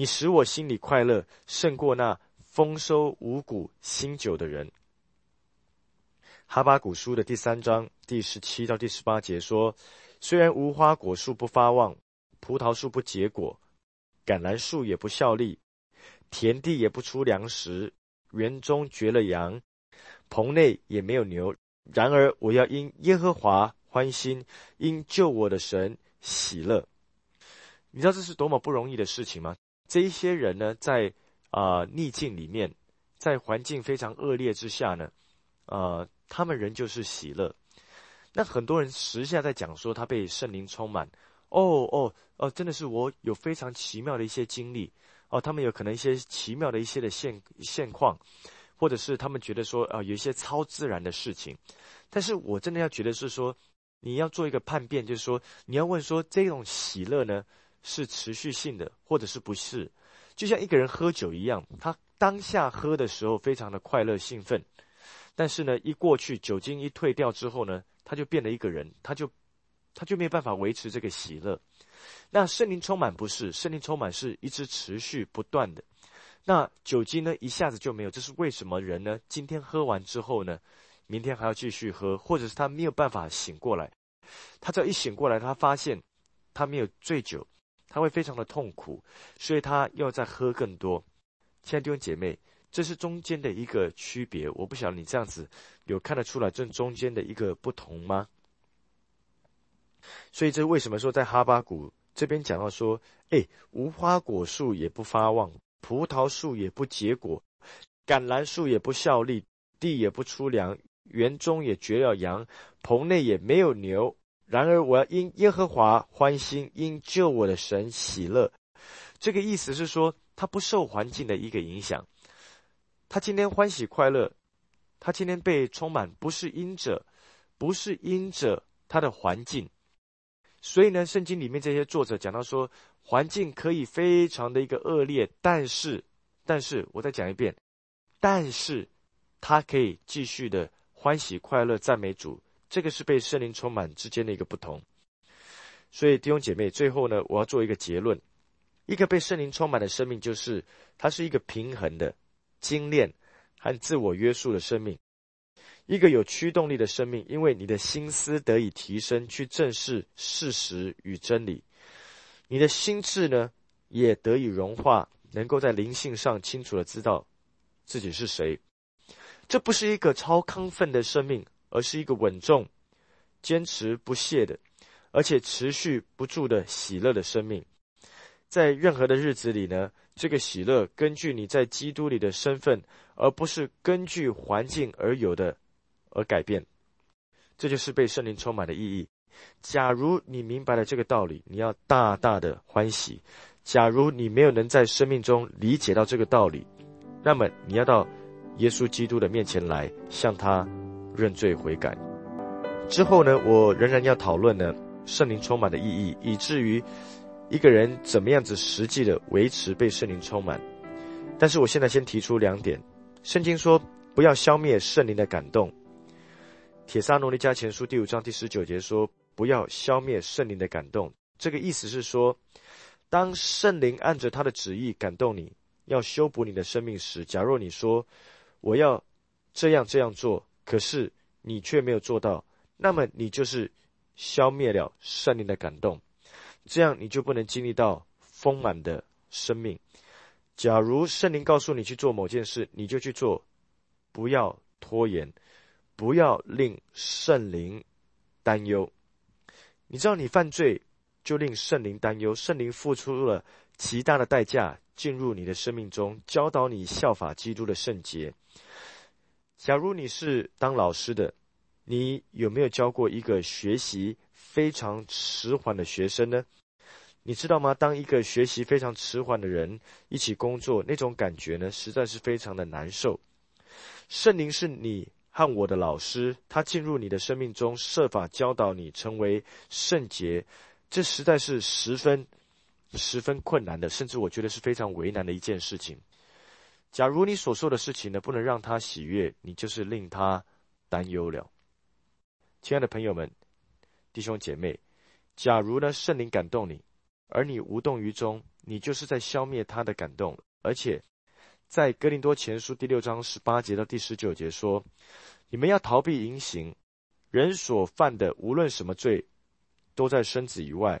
你使我心里快乐，胜过那丰收五谷新酒的人。哈巴谷书的第三章第十七到第十八节说：“虽然无花果树不发旺，葡萄树不结果，橄榄树也不效力，田地也不出粮食，园中绝了羊，棚内也没有牛，然而我要因耶和华欢心，因救我的神喜乐。”你知道这是多么不容易的事情吗？这一些人呢，在啊逆境里面，在环境非常恶劣之下呢，呃，他们仍旧是喜乐。那很多人时下在讲说他被圣灵充满，哦哦哦，真的是我有非常奇妙的一些经历哦，他们有可能一些奇妙的一些的现现况，或者是他们觉得说啊有一些超自然的事情。但是我真的要觉得是说，你要做一个叛变，就是说你要问说这种喜乐呢？是持续性的，或者是不是。就像一个人喝酒一样，他当下喝的时候非常的快乐兴奋，但是呢，一过去酒精一退掉之后呢，他就变了一个人，他就，他就没有办法维持这个喜乐。那圣灵充满不是，圣灵充满是一直持续不断的。那酒精呢一下子就没有，这是为什么人呢？今天喝完之后呢，明天还要继续喝，或者是他没有办法醒过来，他只要一醒过来，他发现他没有醉酒。他会非常的痛苦，所以他要再喝更多。亲爱的弟兄姐妹，这是中间的一个区别。我不晓得你这样子有看得出来这中间的一个不同吗？所以这为什么说在哈巴谷这边讲到说，哎，无花果树也不发旺，葡萄树也不结果，橄榄树也不效力，地也不出粮，园中也绝了羊，棚内也没有牛。然而，我要因耶和华欢心，因救我的神喜乐。这个意思是说，他不受环境的一个影响。他今天欢喜快乐，他今天被充满，不是因着，不是因着他的环境。所以呢，圣经里面这些作者讲到说，环境可以非常的一个恶劣，但是，但是我再讲一遍，但是，他可以继续的欢喜快乐，赞美主。这个是被圣灵充满之间的一个不同，所以弟兄姐妹，最后呢，我要做一个结论：一个被圣灵充满的生命，就是它是一个平衡的、精炼和自我约束的生命；一个有驱动力的生命，因为你的心思得以提升，去正视事实与真理；你的心智呢，也得以融化，能够在灵性上清楚的知道自己是谁。这不是一个超亢奋的生命。而是一个稳重、坚持不懈的，而且持续不住的喜乐的生命。在任何的日子里呢，这个喜乐根据你在基督里的身份，而不是根据环境而有的而改变。这就是被圣灵充满的意义。假如你明白了这个道理，你要大大的欢喜；假如你没有能在生命中理解到这个道理，那么你要到耶稣基督的面前来，向他。认罪悔改之后呢，我仍然要讨论呢，圣灵充满的意义，以至于一个人怎么样子实际的维持被圣灵充满。但是我现在先提出两点：圣经说不要消灭圣灵的感动，《铁撒罗尼加前书》第五章第十九节说不要消灭圣灵的感动。这个意思是说，当圣灵按着他的旨意感动你，要修补你的生命时，假若你说我要这样这样做。可是你却没有做到，那么你就是消灭了圣灵的感动，这样你就不能经历到丰满的生命。假如圣灵告诉你去做某件事，你就去做，不要拖延，不要令圣灵担忧。你知道你犯罪就令圣灵担忧，圣灵付出了极大的代价进入你的生命中，教导你效法基督的圣洁。假如你是当老师的，你有没有教过一个学习非常迟缓的学生呢？你知道吗？当一个学习非常迟缓的人一起工作，那种感觉呢，实在是非常的难受。圣灵是你和我的老师，他进入你的生命中，设法教导你成为圣洁，这实在是十分、十分困难的，甚至我觉得是非常为难的一件事情。假如你所说的事情呢，不能让他喜悦，你就是令他担忧了。亲爱的朋友们、弟兄姐妹，假如呢，圣灵感动你，而你无动于衷，你就是在消灭他的感动。而且在格林多前书第六章十八节到第十九节说：“你们要逃避淫行，人所犯的无论什么罪，都在身子以外；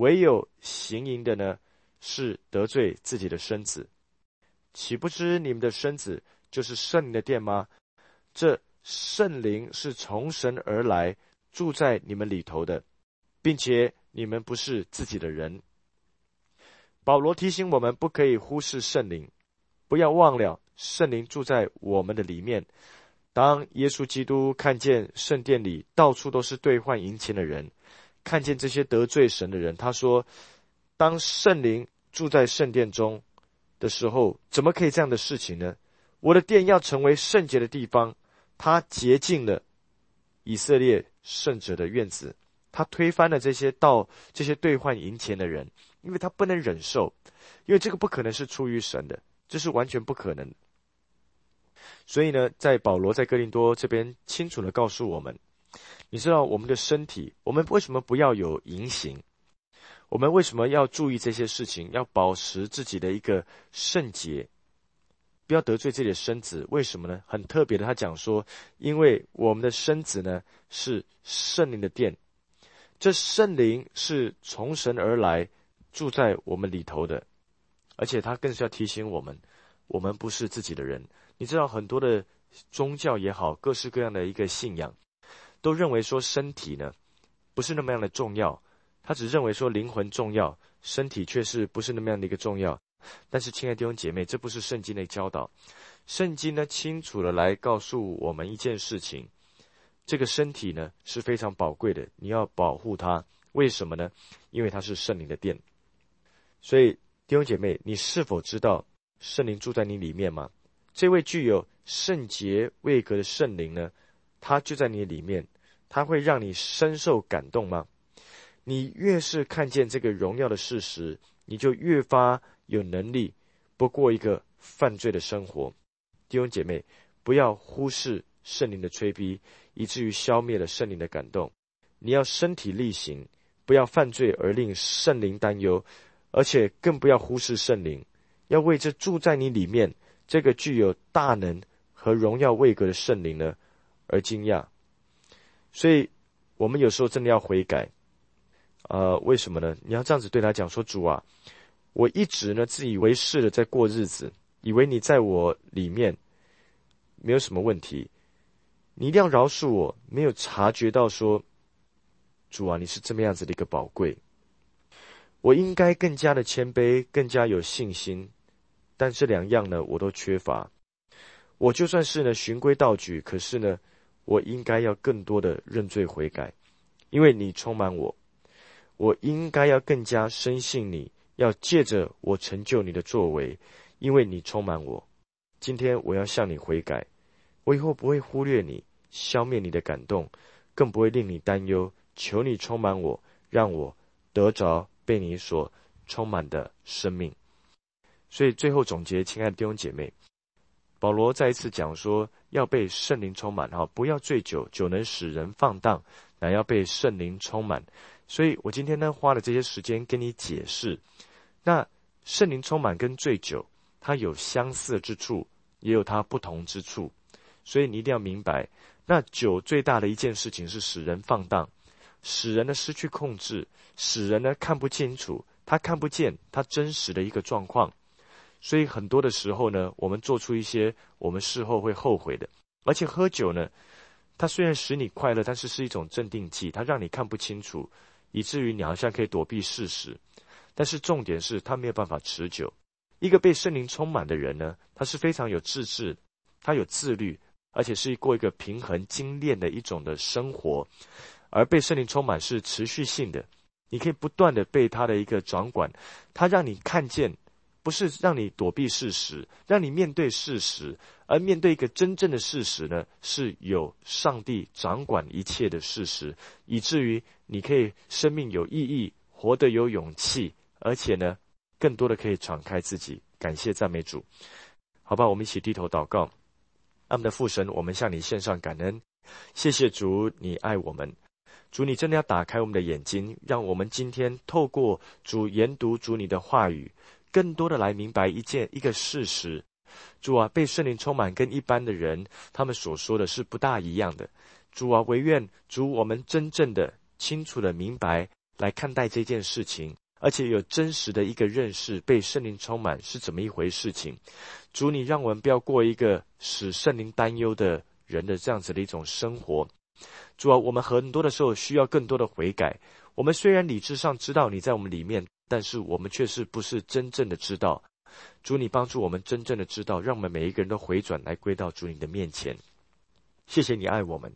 唯有行淫的呢，是得罪自己的身子。”岂不知你们的身子就是圣灵的殿吗？这圣灵是从神而来，住在你们里头的，并且你们不是自己的人。保罗提醒我们，不可以忽视圣灵，不要忘了圣灵住在我们的里面。当耶稣基督看见圣殿里到处都是兑换银钱的人，看见这些得罪神的人，他说：“当圣灵住在圣殿中。”的时候，怎么可以这样的事情呢？我的殿要成为圣洁的地方，他洁净了以色列圣者的院子，他推翻了这些到这些兑换银钱的人，因为他不能忍受，因为这个不可能是出于神的，这是完全不可能。所以呢，在保罗在哥林多这边清楚的告诉我们，你知道我们的身体，我们为什么不要有银行？我们为什么要注意这些事情？要保持自己的一个圣洁，不要得罪自己的身子。为什么呢？很特别的，他讲说，因为我们的身子呢是圣灵的殿，这圣灵是从神而来，住在我们里头的。而且他更是要提醒我们，我们不是自己的人。你知道，很多的宗教也好，各式各样的一个信仰，都认为说身体呢不是那么样的重要。他只认为说灵魂重要，身体却是不是那么样的一个重要。但是，亲爱的弟兄姐妹，这不是圣经的教导。圣经呢，清楚的来告诉我们一件事情：这个身体呢是非常宝贵的，你要保护它。为什么呢？因为它是圣灵的殿。所以，弟兄姐妹，你是否知道圣灵住在你里面吗？这位具有圣洁位格的圣灵呢，他就在你里面，他会让你深受感动吗？你越是看见这个荣耀的事实，你就越发有能力不过一个犯罪的生活。弟兄姐妹，不要忽视圣灵的催逼，以至于消灭了圣灵的感动。你要身体力行，不要犯罪而令圣灵担忧，而且更不要忽视圣灵，要为这住在你里面这个具有大能和荣耀位格的圣灵呢而惊讶。所以，我们有时候真的要悔改。呃，为什么呢？你要这样子对他讲说：“主啊，我一直呢自以为是的在过日子，以为你在我里面没有什么问题。你一定要饶恕我，没有察觉到说，主啊，你是这么样子的一个宝贵。我应该更加的谦卑，更加有信心，但这两样呢，我都缺乏。我就算是呢循规蹈矩，可是呢，我应该要更多的认罪悔改，因为你充满我。”我应该要更加深信，你要借着我成就你的作为，因为你充满我。今天我要向你悔改，我以后不会忽略你，消灭你的感动，更不会令你担忧。求你充满我，让我得着被你所充满的生命。所以最后总结，亲爱的弟兄姐妹，保罗再一次讲说，要被圣灵充满，哈，不要醉酒，酒能使人放荡，乃要被圣灵充满。所以我今天呢，花了这些时间跟你解释，那圣灵充满跟醉酒，它有相似之处，也有它不同之处。所以你一定要明白，那酒最大的一件事情是使人放荡，使人呢失去控制，使人呢看不清楚，他看不见他真实的一个状况。所以很多的时候呢，我们做出一些我们事后会后悔的。而且喝酒呢，它虽然使你快乐，但是是一种镇定剂，它让你看不清楚。以至于你好像可以躲避事实，但是重点是它没有办法持久。一个被圣灵充满的人呢，他是非常有自制，他有自律，而且是过一个平衡精炼的一种的生活。而被圣灵充满是持续性的，你可以不断的被他的一个掌管，他让你看见。不是让你躲避事实，让你面对事实，而面对一个真正的事实呢？是有上帝掌管一切的事实，以至于你可以生命有意义，活得有勇气，而且呢，更多的可以敞开自己。感谢赞美主，好吧，我们一起低头祷告。阿们，父神，我们向你献上感恩，谢谢主，你爱我们，主，你真的要打开我们的眼睛，让我们今天透过主研读主你的话语。更多的来明白一件一个事实，主啊，被圣灵充满，跟一般的人他们所说的是不大一样的。主啊，惟愿主我们真正的、清楚的明白来看待这件事情，而且有真实的一个认识，被圣灵充满是怎么一回事情。主，你让我们不要过一个使圣灵担忧的人的这样子的一种生活。主啊，我们很多的时候需要更多的悔改。我们虽然理智上知道你在我们里面。但是我们却是不是真正的知道？主，你帮助我们真正的知道，让我们每一个人都回转来归到主你的面前。谢谢你爱我们，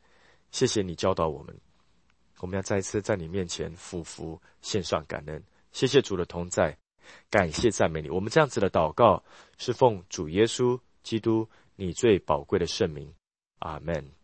谢谢你教导我们。我们要再一次在你面前俯伏献上感恩。谢谢主的同在，感谢赞美你。我们这样子的祷告是奉主耶稣基督你最宝贵的圣名。阿门。